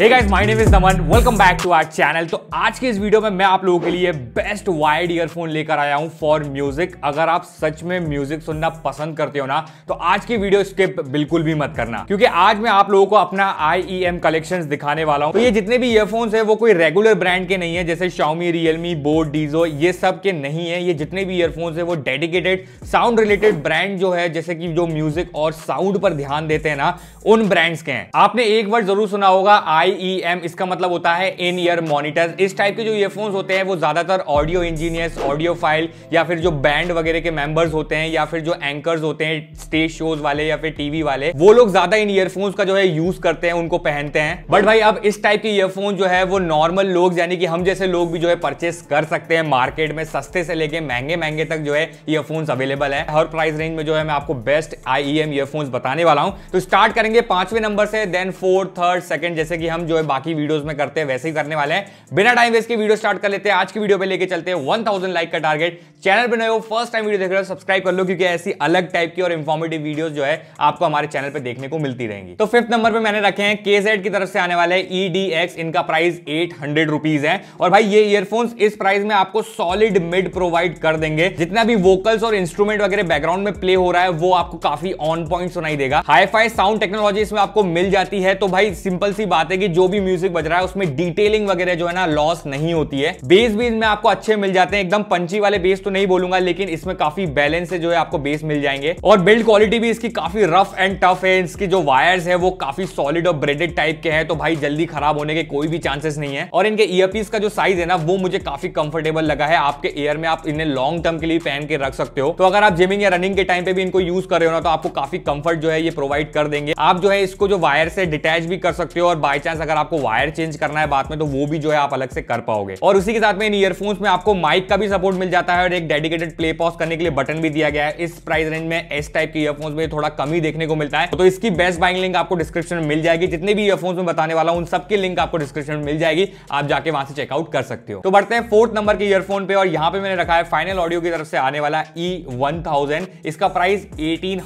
Hey guys my name is Naman welcome back to our channel तो आज के इस वीडियो में मैं आप लोगों के लिए बेस्ट वायर्ड ईयरफोन लेकर आया हूं फॉर म्यूजिक अगर आप सच में म्यूजिक सुनना पसंद करते हो ना तो आज की वीडियो स्किप बिल्कुल भी मत करना क्योंकि आज मैं आप लोगों को अपना आई कलेक्शंस e दिखाने वाला हूं तो ये जितने भी ईयरफोन है वो कोई रेगुलर ब्रांड के नहीं है जैसे शाउमी रियलमी बोट डीजो ये सब के नहीं है ये जितने भी ईयरफोन है वो डेडिकेटेड साउंड रिलेटेड ब्रांड जो है जैसे कि जो म्यूजिक और साउंड पर ध्यान देते हैं ना उन ब्रांड्स के हैं आपने एक बार जरूर सुना होगा आई ई e इसका मतलब होता है इन ईयर मॉनिटर्स इस टाइप के जो ईयरफोन्स होते हैं वो ज़्यादातर ऑडियो इंजीनियर्स ऑडियो फाइल या फिर जो बैंड वगैरह के मेंबर्स होते हैं या फिर जो एंकर्स होते हैं स्टेज शोज वाले या फिर टीवी वाले वो लोग ज़्यादा इन ईयरफोन्स का जो है यूज़ करते हैं उनको पहनते हैं बट भाई अब इस टाइप के ईयरफोन जो है वो नॉर्मल लोग यानी कि हम जैसे लोग भी जो है परचेस कर सकते हैं मार्केट में सस्ते से लेके महंगे महंगे तक जो है ईयरफोन्स अवेलेबल है हर प्राइस रेंज में जो है मैं आपको बेस्ट आई ईयरफोन्स बताने वाला हूँ तो स्टार्ट करेंगे पांचवें नंबर से देन फोर्थ थर्ड सेकंड जैसे कि हम हम जो है बाकी वीडियोस में करते हैं वैसे ही करने वाले हैं बिना टाइम वेस्ट के वीडियो स्टार्ट कर लेते हैं आज की वीडियो पे लेके चलते हैं 1000 लाइक का टारगेट चैनल पर नए हो फर्स्ट टाइम वीडियो देख रहे हो सब्सक्राइब कर लो क्योंकि ऐसी अलग टाइप की और इन्फॉर्मेटिव वीडियो जो है आपको हमारे चैनल पर देखने को मिलती रहेंगी तो फिफ्थ नंबर पर मैंने रखे हैं के की तरफ से आने वाले ईडी e इनका प्राइस एट हंड्रेड है और भाई ये ईयरफोन इस प्राइस में आपको सॉलिड मिड प्रोवाइड कर देंगे जितना भी वोकल्स और इंस्ट्रूमेंट वगैरह बैकग्राउंड में प्ले हो रहा है वो आपको काफी ऑन पॉइंट सुनाई देगा हाई फाई साउंड टेक्नोलॉजी इसमें आपको मिल जाती है तो भाई सिंपल सी बात है कि जो भी म्यूजिक बज रहा है उसमें डिटेलिंग वगैरह जो है ना लॉस नहीं होती है बेस भी इनमें आपको अच्छे मिल जाते हैं एकदम पंची वाले बेस तो नहीं बोलूंगा लेकिन इसमें काफी बैलेंस से जो है आपको बेस मिल जाएंगे और बिल्ड क्वालिटी भी इसकी काफी रफ एंड टफ है इसकी जो वायर्स है वो काफी सॉलिड और ब्रेडेड टाइप के हैं तो भाई जल्दी खराब होने के कोई भी चांसेस नहीं है और इनके ईयरपीस का जो साइज है ना वो मुझे काफी कंफर्टेबल लगा है आपके एयर में आप इन्हें लॉन्ग टर्म के लिए पहन के रख सकते हो तो अगर आप जिमिंग या रनिंग के टाइम पे भी इनको यूज कर रहे हो ना तो आपको काफी कंफर्ट जो है ये प्रोवाइड कर देंगे आप जो है इसको जो वायर से डिटैच भी कर सकते हो और बाई चांस अगर आपको वायर चेंज करना है बाद में तो वो भी जो है आप अलग से कर पाओगे और उसी के साथ में इन ईयरफोन्स में आपको माइक का भी सपोर्ट मिल जाता है और एक डेडिकेटेड प्ले पॉज करने के लिए बटन भी दिया गया है इस प्राइस रेंज में एस टाइप के ईयरफोन्स में थोड़ा कमी देखने को मिलता है तो इसकी बेस्ट बाइंग लिंक आपको डिस्क्रिप्शन में मिल जाएगी जितने भी ईयरफोन्स में बताने वाला हूं उन सबके लिंक आपको डिस्क्रिप्शन में मिल जाएगी आप जाके वहां से चेकआउट कर सकते हो तो बढ़ते हैं फोर्थ नंबर के ईयरफोन पे और यहाँ पे मैंने रखा है फाइनल ऑडियो की तरफ से आने वाला ई e इसका प्राइस एटीन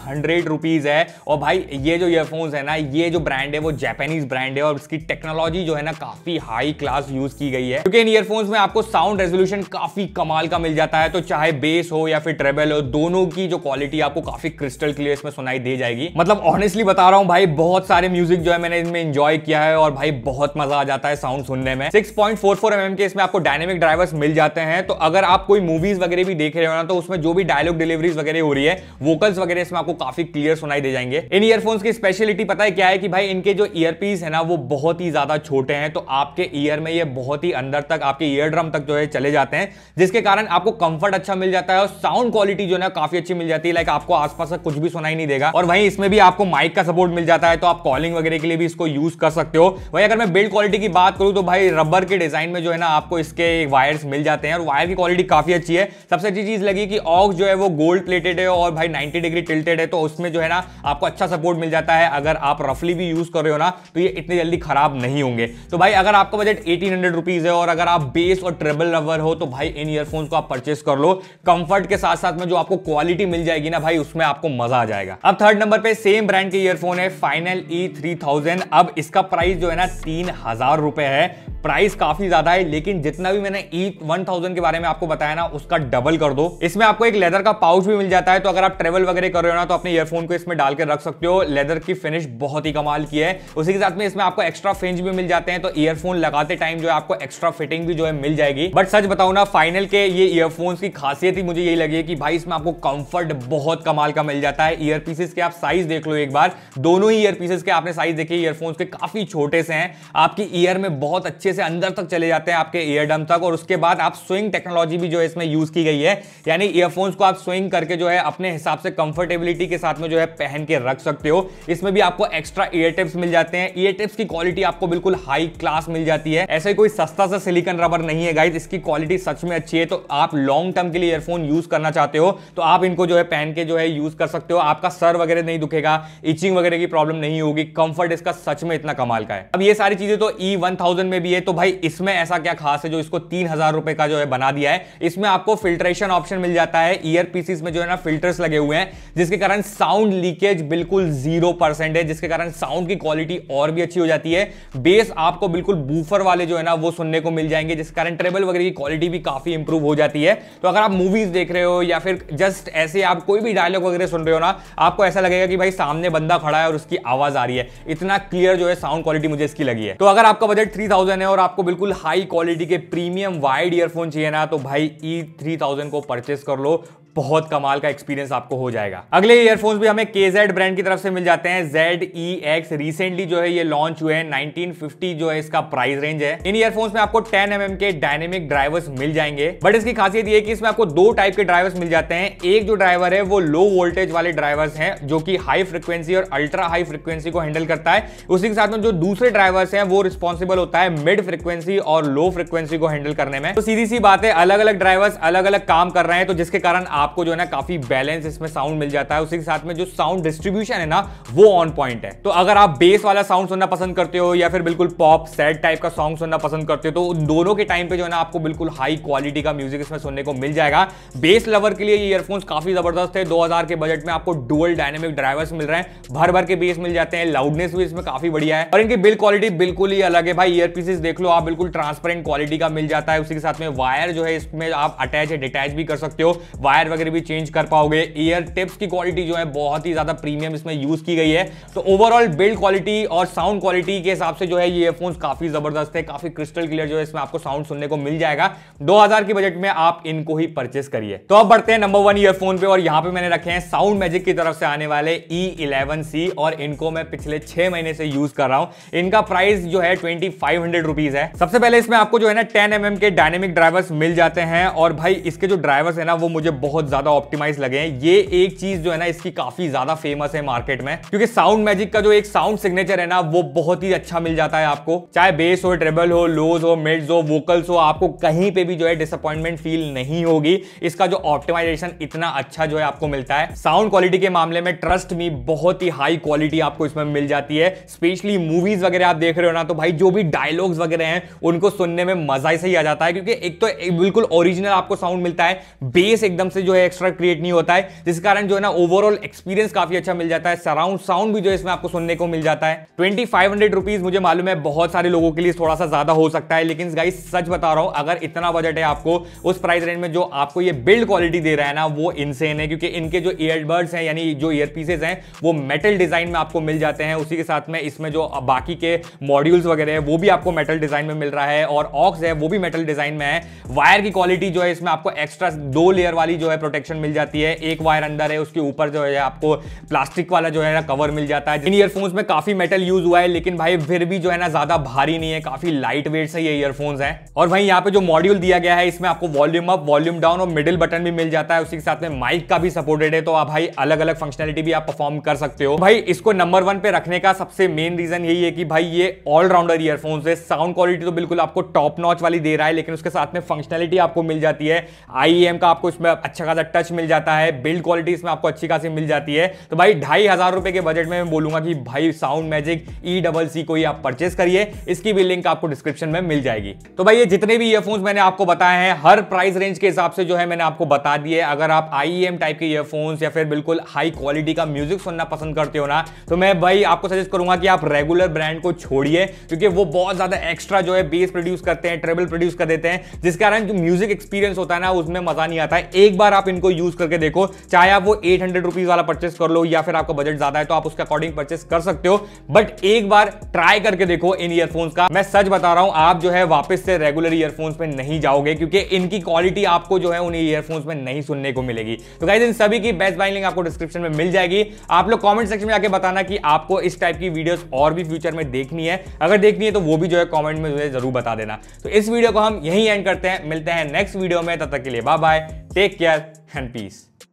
है और भाई ये जो ईयरफोन्स है ना ये जो ब्रांड है वो जैपनीज ब्रांड है और इसकी टेक्नोलॉजी जो है ना काफी हाई क्लास यूज की गई है क्योंकि इन ईयरफोन्स में आपको साउंड रेजोल्यूशन काफी कमाल का मिल जाता है तो चाहे बेस हो या फिर ट्रेबल हो दोनों की जो क्वालिटी आपको काफी क्रिस्टल क्लियर इसमें सुनाई दे जाएगी मतलब ऑनेस्टली बता रहा हूँ भाई बहुत सारे म्यूजिक जो है मैंने इनमें इंजॉय किया है और भाई बहुत मजा आ जाता है साउंड सुनने में सिक्स पॉइंट mm के इसमें आपको डायनेमिक ड्राइवर्स मिल जाते हैं तो अगर आप कोई मूवीज वगैरह भी देख रहे हो ना तो उसमें जो भी डायलॉग डिलीवरीज वगैरह हो रही है वोकल्स वगैरह इसमें आपको काफी क्लियर सुनाई दे जाएंगे इन ईयरफोन्स की स्पेशलिटी पता है क्या है कि भाई इनके जो ईयरपीस है ना वो बहुत बहुत ही ज़्यादा छोटे हैं तो आपके ईयर में ये बहुत ही अंदर तक आपके ईयर ड्रम तक जो है चले जाते हैं जिसके कारण आपको कंफर्ट अच्छा मिल जाता है और साउंड क्वालिटी जो है काफ़ी अच्छी मिल जाती है लाइक आपको आसपास का कुछ भी सुनाई नहीं देगा और वहीं इसमें भी आपको माइक का सपोर्ट मिल जाता है तो आप कॉलिंग वगैरह के लिए भी इसको यूज़ कर सकते हो वही अगर मैं बिल्ड क्वालिटी की बात करूं तो भाई रबर के डिज़ाइन में जो है ना आपको इसके वायर्स मिल जाते हैं और वायर की क्वालिटी काफ़ी अच्छी है सबसे अच्छी चीज़ लगी कि ऑक्स जो है वो गोल्ड प्लेटेड है और भाई नाइनटी डिग्री टिल्टेड है तो उसमें जो है ना आपको अच्छा सपोर्ट मिल जाता है अगर आप रफली भी यूज़ कर रहे हो ना तो ये इतनी जल्दी खराब खराब नहीं होंगे तो भाई अगर आपका बजट एटीन हंड्रेड रुपीज है और अगर आप बेस और ट्रेबल रवर हो तो भाई इन ईयरफोन को आप परचेस कर लो कंफर्ट के साथ साथ में जो आपको क्वालिटी मिल जाएगी ना भाई उसमें आपको मजा आ जाएगा अब थर्ड नंबर पे सेम ब्रांड के ईयरफोन है फाइनल ई थ्री थाउजेंड अब इसका प्राइस जो है ना तीन हजार रुपए है प्राइस काफी ज्यादा है लेकिन जितना भी मैंने ई वन थाउजेंड के बारे में आपको बताया ना उसका डबल कर दो इसमें आपको एक लेदर का पाउच भी मिल जाता है तो अगर आप ट्रेवल वगैरह कर रहे हो ना तो अपने ईयरफोन को इसमें डालकर रख सकते हो लेदर की फिनिश बहुत ही कमाल की है उसी के साथ में इसमें आपको एक्स्ट्रा एक्स्ट्रा फेंज भी मिल जाते हैं तो ईयरफोन लगाते टाइम जो है आपको एक्स्ट्रा फिटिंग भी जो है मिल जाएगी बट सच बताओ ना फाइनल के ये ईयरफोन की खासियत ही मुझे यही लगी है कि भाई इसमें आपको कंफर्ट बहुत कमाल का मिल जाता है ईयरपीसेस के आप साइज देख लो एक बार दोनों ही ईयर पीसेस के आपने साइज देखे ईयरफोन के काफी छोटे से हैं आपकी ईयर में बहुत अच्छे से अंदर तक चले जाते हैं आपके ईयरडम तक और उसके बाद आप स्विंग टेक्नोलॉजी भी जो है इसमें यूज की गई है यानी ईयरफोन्स को आप स्विंग करके जो है अपने हिसाब से कंफर्टेबिलिटी के साथ में जो है पहन के रख सकते हो इसमें भी आपको एक्स्ट्रा ईयर टिप्स मिल जाते हैं ईयर टिप्स की क्वालिटी क्वालिटी आपको बिल्कुल हाई क्लास मिल जाती है ऐसे कोई सस्ता सा सिलिकन रबर नहीं है गाइज इसकी क्वालिटी सच में अच्छी है तो आप लॉन्ग टर्म के लिए ईयरफोन यूज करना चाहते हो तो आप इनको जो है पहन के जो है यूज कर सकते हो आपका सर वगैरह नहीं दुखेगा इचिंग वगैरह की प्रॉब्लम नहीं होगी कंफर्ट इसका सच में इतना कमाल का है अब ये सारी चीजें तो ई e में भी है तो भाई इसमें ऐसा क्या खास है जो इसको तीन हजार रुपए का जो है बना दिया है इसमें आपको फिल्ट्रेशन ऑप्शन मिल जाता है ईयर पीसीस में जो है ना फिल्टर्स लगे हुए हैं जिसके कारण साउंड लीकेज बिल्कुल जीरो परसेंट है जिसके कारण साउंड की क्वालिटी और भी अच्छी हो जाती है बेस आपको बिल्कुल बूफर वाले जो है ना वो सुनने को मिल जाएंगे जिस कारण ट्रेबल वगैरह की क्वालिटी भी काफ़ी इंप्रूव हो जाती है तो अगर आप मूवीज़ देख रहे हो या फिर जस्ट ऐसे आप कोई भी डायलॉग वगैरह सुन रहे हो ना आपको ऐसा लगेगा कि भाई सामने बंदा खड़ा है और उसकी आवाज़ आ रही है इतना क्लियर जो है साउंड क्वालिटी मुझे इसकी लगी है तो अगर आपका बजट थ्री है और आपको बिल्कुल हाई क्वालिटी के प्रीमियम वाइड ईयरफोन चाहिए ना तो भाई ई थ्री को परचेस कर लो बहुत कमाल का एक्सपीरियंस आपको हो जाएगा अगले ईयरफोन्स भी हमें के ब्रांड की तरफ से मिल जाते हैं जेड ई एक्स रिसेंटली जो है ये लॉन्च हुए हैं 1950 जो है इसका प्राइस रेंज है इन ईयरफोन्स में आपको 10 एम mm के डायनेमिक ड्राइवर्स मिल जाएंगे बट इसकी खासियत ये कि इसमें आपको दो टाइप के ड्राइवर्स मिल जाते हैं एक जो ड्राइवर है वो लो वोल्टेज वाले ड्राइवर्स है जो की हाई फ्रिक्वेंसी और अल्ट्रा हाई फ्रिक्वेंसी को हैंडल करता है उसी के साथ में जो दूसरे ड्राइवर्स है वो रिस्पॉन्सिबल होता है मिड फ्रिक्वेंसी और लो फ्रिक्वेंसी को हैंडल करने में तो सीधी सी बात है अलग अलग ड्राइवर्स अलग अलग काम कर रहे हैं तो जिसके कारण आप आपको जो है ना काफी बैलेंस इसमें साउंड मिल जाता है उसी के साथ में जो साउंड डिस्ट्रीब्यूशन है ना वो ऑन पॉइंट है तो अगर आप बेस वाला साउंड सुनना पसंद करते हो या फिर बिल्कुल पॉप सैड टाइप का सॉन्ग सुनना पसंद करते हो तो दोनों के टाइम पे जो है ना आपको बिल्कुल हाई क्वालिटी का म्यूजिक इसमें सुनने को मिल जाएगा बेस लवर के लिए ये ईयरफोन्स काफी जबरदस्त है 2000 के बजट में आपको डुअल डायनेमिक ड्राइवर्स मिल रहे हैं भर भर के बेस मिल जाते हैं लाउडनेस भी इसमें काफी बढ़िया है और इनकी बिल क्वालिटी बिल्कुल ही अलग है भाई ईयरपीसेस देख लो आप बिल्कुल ट्रांसपेरेंट क्वालिटी का मिल जाता है उसी के साथ में वायर जो है इसमें आप अटैच है डिटैच भी कर सकते हो वायर वगैरह भी चेंज कर पाओगे ईयर टिप्स की क्वालिटी जो है बहुत ही ज़्यादा प्रीमियम इसमें यूज़ की गई है तो ओवरऑल बिल्ड क्वालिटी और साउंड क्वालिटी के हिसाब से जो है ये ईयरफोन काफ़ी ज़बरदस्त है काफ़ी क्रिस्टल क्लियर जो है इसमें आपको साउंड सुनने को मिल जाएगा दो के बजट में आप इनको ही परचेस करिए तो अब बढ़ते हैं नंबर वन ईयरफोन पे और यहाँ पे मैंने रखे हैं साउंड मैजिक की तरफ से आने वाले ई e सी और इनको मैं पिछले छह महीने से यूज कर रहा हूँ इनका प्राइस जो है ट्वेंटी फाइव हंड्रेड रुपीज है सबसे पहले इसमें आपको जो है ना टेन एम के डायनेमिक ड्राइवर्स मिल जाते हैं और भाई इसके जो ड्राइवर्स है ना वो मुझे बहुत बहुत ज्यादा ऑप्टिमाइज लगे हैं ये एक चीज जो है ना इसकी काफी ज्यादा फेमस है मार्केट में क्योंकि साउंड मैजिक का जो एक साउंड सिग्नेचर है ना वो बहुत ही अच्छा मिल जाता है आपको चाहे बेस हो ट्रेबल हो लोज हो मिड्स हो वोकल्स हो आपको कहीं पे भी जो है डिसअपॉइंटमेंट फील नहीं होगी इसका जो ऑप्टिमाइजेशन इतना अच्छा जो है आपको मिलता है साउंड क्वालिटी के मामले में ट्रस्ट मी बहुत ही हाई क्वालिटी आपको इसमें मिल जाती है स्पेशली मूवीज वगैरह आप देख रहे हो ना तो भाई जो भी डायलॉग्स वगैरह हैं उनको सुनने में मजा ही सही आ जाता है क्योंकि एक तो एक बिल्कुल ओरिजिनल आपको साउंड मिलता है बेस एकदम से जो है एक्स्ट्रा क्रिएट नहीं होता है जिस कारण जो है ना ओवरऑल एक्सपीरियंस काफी अच्छा मिल जाता है सराउंड साउंड भी जो है इसमें आपको सुनने को मिल जाता है ट्वेंटी फाइव हंड्रेड रुपीज मुझे मालूम है बहुत सारे लोगों के लिए थोड़ा सा ज्यादा हो सकता है लेकिन गाइस सच बता रहा हूं अगर इतना बजट है आपको उस प्राइस रेंज में जो आपको ये बिल्ड क्वालिटी दे रहा है ना वो इनसेन है क्योंकि इनके जो ईयरबर्ड्स हैं यानी जो ईयरपीसेज हैं वो मेटल डिजाइन में आपको मिल जाते हैं उसी के साथ में इसमें जो बाकी के मॉड्यूल्स वगैरह है वो भी आपको मेटल डिजाइन में मिल रहा है और ऑक्स है वो भी मेटल डिजाइन में है वायर की क्वालिटी जो है इसमें आपको एक्स्ट्रा दो लेयर वाली जो है प्रोटेक्शन मिल जाती है एक वायर अंदर है उसके ऊपर जो है आपको प्लास्टिक वाला जो है ना कवर मिल जाता है इन ईयरफोन्स में काफी मेटल यूज हुआ है लेकिन भाई फिर भी जो है ना ज्यादा भारी नहीं है काफी लाइट वेट से ये ईयरफोन्स है और वहीं यहाँ पे जो मॉड्यूल दिया गया है इसमें आपको वॉल्यूम अप वॉल्यूम डाउन और मिडिल बटन भी मिल जाता है उसी के साथ में माइक का भी सपोर्टेड है तो आप भाई अलग अलग फंक्शनलिटी भी आप परफॉर्म कर सकते हो भाई इसको नंबर वन पे रखने का सबसे मेन रीजन यही है कि भाई ये ऑलराउंडर ईयरफोन है साउंड क्वालिटी तो बिल्कुल आपको टॉप नॉच वाली दे रहा है लेकिन उसके साथ में फंक्शनलिटी आपको मिल जाती है आई e का आपको इसमें अच्छा अच्छा खासा टच मिल जाता है बिल्ड क्वालिटी इसमें आपको अच्छी खासी मिल जाती है तो भाई ढाई हजार रुपए के बजट में मैं बोलूंगा कि भाई sound magic E double C को ही आप परचेस करिए इसकी भी लिंक आपको डिस्क्रिप्शन में मिल जाएगी तो भाई ये जितने भी ईयरफोन्स मैंने आपको बताए हैं हर प्राइस रेंज के हिसाब से जो है मैंने आपको बता दिए अगर आप आई टाइप e के ईयरफोन्स या फिर बिल्कुल हाई क्वालिटी का म्यूजिक सुनना पसंद करते हो ना तो मैं भाई आपको सजेस्ट करूंगा कि आप रेगुलर ब्रांड को छोड़िए क्योंकि वो बहुत ज्यादा एक्स्ट्रा जो है बेस प्रोड्यूस करते हैं ट्रेबल प्रोड्यूस कर देते हैं जिसके कारण जो म्यूजिक एक्सपीरियंस होता है ना उसमें मजा नहीं आता है एक बार आप इनको यूज करके देखो चाहे आप वो एट हंड्रेड रुपीज वाला परचेस कर लो या फिर आपका बजट ज्यादा है तो आप उसके अकॉर्डिंग परचेस कर सकते हो बट एक बार ट्राई करके देखो इन ईयरफोन्स का मैं सच बता रहा हूं आप जो है वापस से रेगुलर ईयरफोन्स में नहीं जाओगे क्योंकि इनकी क्वालिटी आपको जो है उन ईयरफोन्स में नहीं सुनने को मिलेगी तो गाइज इन सभी की बेस्ट बाइंग लिंक आपको डिस्क्रिप्शन में मिल जाएगी आप लोग कॉमेंट सेक्शन में आके बताना कि आपको इस टाइप की वीडियोस और भी फ्यूचर में देखनी है अगर देखनी है तो वो भी जो है कॉमेंट में मुझे जरूर बता देना तो इस वीडियो को हम यही एंड करते हैं मिलते हैं नेक्स्ट वीडियो में तब तक के लिए bye bye Take care and peace.